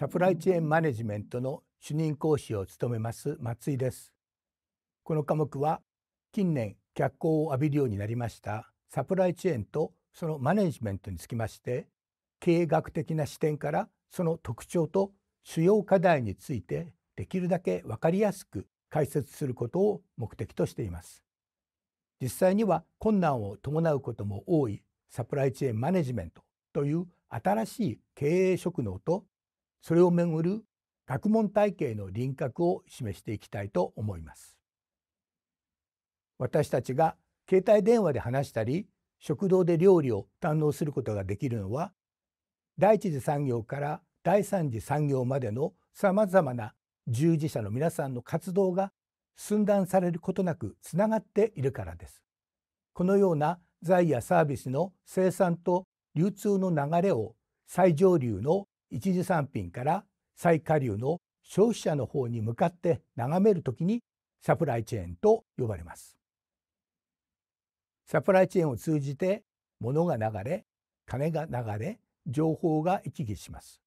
サプライチェーンマネジメントの主任講師を務めます松井ですこの科目は近年脚光を浴びるようになりましたサプライチェーンとそのマネジメントにつきまして経営学的な視点からその特徴と主要課題についてできるだけ分かりやすく解説することを目的としています実際には困難を伴うことも多いサプライチェーンマネジメントという新しい経営職能とそれをめぐる学問体系の輪郭を示していきたいと思います。私たちが携帯電話で話したり食堂で料理を堪能することができるのは第一次産業から第三次産業までのさまざまな従事者の皆さんの活動が寸断されることなくつながっているからです。このような財やサービスの生産と流通の流れを最上流の一次産品から最下流の消費者の方に向かって眺める時にサプライチェーンと呼ばれます。サプライチェーンを通じて物が流れ、金が流れ、情報が行き来します。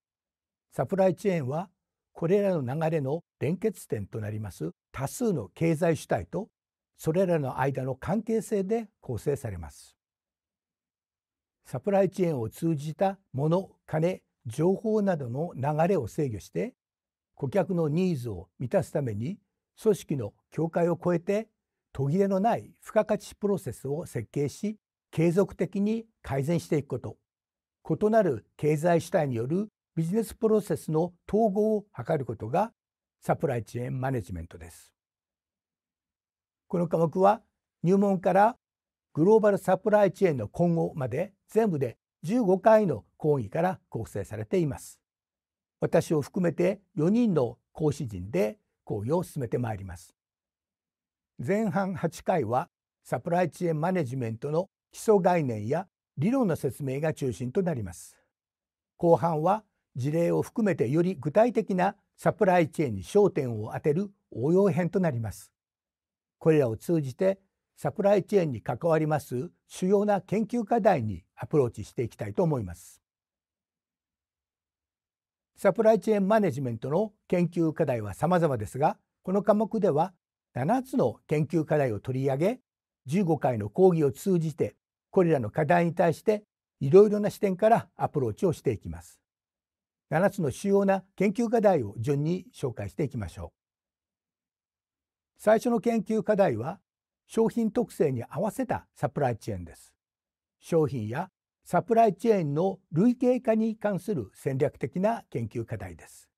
サプライチェーンはこれらの流れの連結点となります多数の経済主体とそれらの間の関係性で構成されます。サプライチェーンを通じた物、金、情報などの流れを制御して顧客のニーズを満たすために組織の境界を超えて途切れのない付加価値プロセスを設計し継続的に改善していくこと異なる経済主体によるビジネスプロセスの統合を図ることがサプライチェーンマネジメントです。この科目は入門からグローバルサプライチェーンの今後まで全部で15回の講義から構成されています私を含めて4人の講師陣で講義を進めてまいります前半8回はサプライチェーンマネジメントの基礎概念や理論の説明が中心となります後半は事例を含めてより具体的なサプライチェーンに焦点を当てる応用編となりますこれらを通じてサプライチェーンに関わります主要な研究課題にアプローチしていきたいと思います。サプライチェーンマネジメントの研究課題は様々ですが、この科目では7つの研究課題を取り上げ、15回の講義を通じて、これらの課題に対していろいろな視点からアプローチをしていきます。7つの主要な研究課題を順に紹介していきましょう。最初の研究課題は商品特性に合わせたサプライチェーンです。商品やサプライチェーンの類型化に関する戦略的な研究課題です。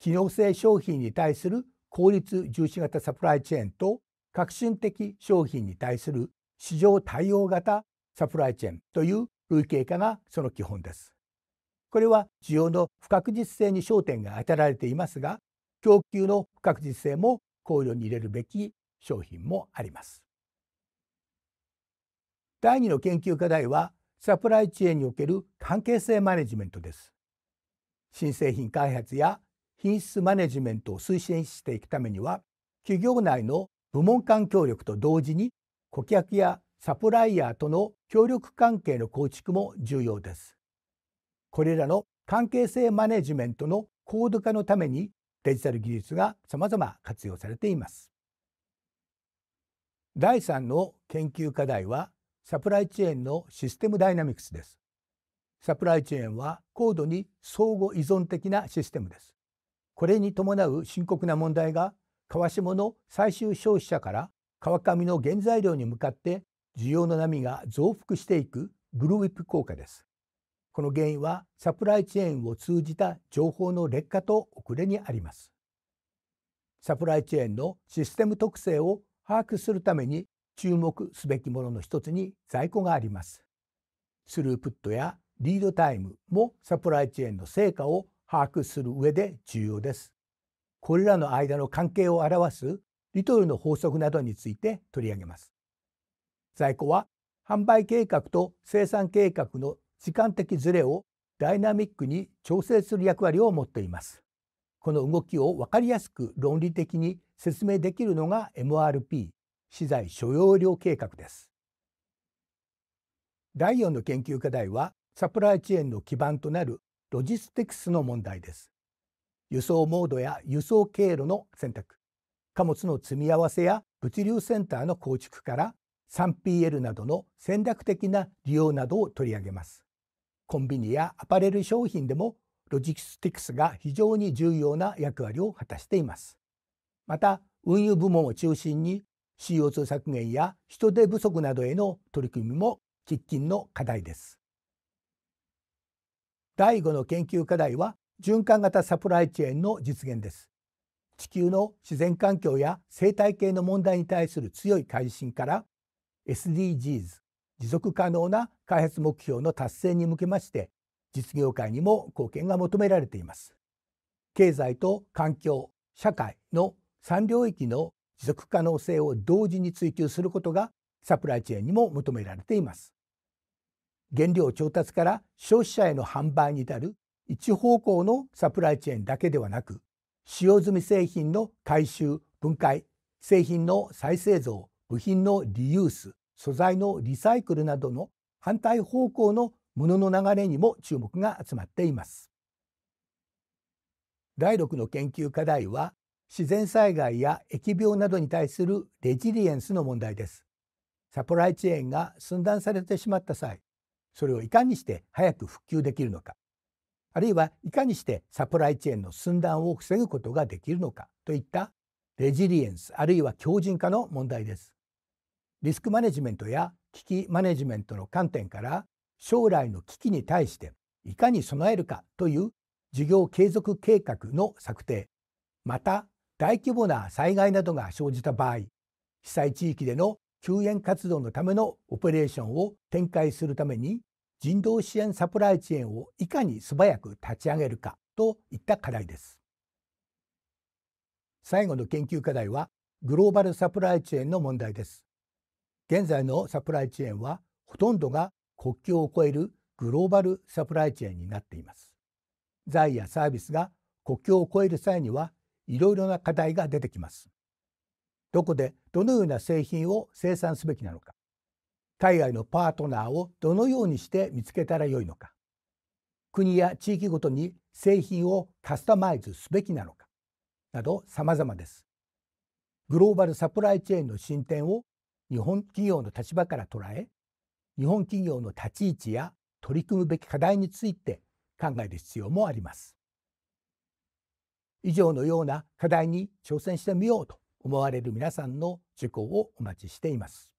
機能性商品に対する効率重視型サプライチェーンと革新的商品に対する市場対応型サプライチェーンという類型化がその基本です。これは需要の不確実性に焦点が当てられていますが、供給の不確実性も考慮に入れるべき商品もあります。第2の研究課題はサプライチェーンにおける関係性マネジメントです。新製品開発や品質マネジメントを推進していくためには企業内の部門間協力と同時に顧客やサプライヤーとの協力関係の構築も重要です。これらの関係性マネジメントの高度化のためにデジタル技術が様々活用されています。第3の研究課題はサプライチェーンのシステムダイナミクスです。サプライチェーンは高度に相互依存的なシステムです。これに伴う深刻な問題が川下の最終消費者から川上の原材料に向かって需要の波が増幅していくブルーウィップ効果です。この原因はサプライチェーンを通じた情報の劣化と遅れにあります。サプライチェーンのシステム特性を把握するために注目すべきものの一つに在庫があります。スループットやリードタイムもサプライチェーンの成果を把握する上で重要です。これらの間の関係を表すリトルの法則などについて取り上げます。在庫は販売計画と生産計画の時間的ズレをダイナミックに調整する役割を持っています。この動きを分かりやすく論理的に説明できるのが MRP 資材所要量計画です第4の研究課題はサプライチェーンの基盤となるロジスティクスの問題です輸送モードや輸送経路の選択貨物の積み合わせや物流センターの構築から 3PL などの戦略的な利用などを取り上げますコンビニやアパレル商品でもロジスティクスが非常に重要な役割を果たしていますまた運輸部門を中心に CO2 削減や人手不足などへの取り組みも喫緊の課題です第5の研究課題は循環型サプライチェーンの実現です地球の自然環境や生態系の問題に対する強い関心から SDGs 持続可能な開発目標の達成に向けまして実業界にも貢献が求められています経済と環境社会の3領域の持続可能性を同時に追求することがサプライチェーンにも求められています原料調達から消費者への販売に至る一方向のサプライチェーンだけではなく使用済み製品の回収分解製品の再製造部品のリユース素材のリサイクルなどの反対方向のものの流れにも注目が集まっています第6の研究課題は自然災害や疫病などに対するレジリエンスの問題ですサプライチェーンが寸断されてしまった際それをいかにして早く復旧できるのかあるいはいかにしてサプライチェーンの寸断を防ぐことができるのかといったレジリエンスあるいは強靭化の問題ですリスクマネジメントや危機マネジメントの観点から将来の危機に対していかに備えるかという事業継続計画の策定また大規模な災害などが生じた場合被災地域での救援活動のためのオペレーションを展開するために人道支援サプライチェーンをいかに素早く立ち上げるかといった課題です最後の研究課題はグローバルサプライチェーンの問題です現在のサプライチェーンはほとんどが国境を越えるグローバルサプライチェーンになっています財やサービスが国境を越える際にはいろいろな課題が出てきます。どこでどのような製品を生産すべきなのか、海外のパートナーをどのようにして見つけたらよいのか、国や地域ごとに製品をカスタマイズすべきなのか、など様々です。グローバルサプライチェーンの進展を日本企業の立場から捉え、日本企業の立ち位置や取り組むべき課題について考える必要もあります。以上のような課題に挑戦してみようと思われる皆さんの受講をお待ちしています。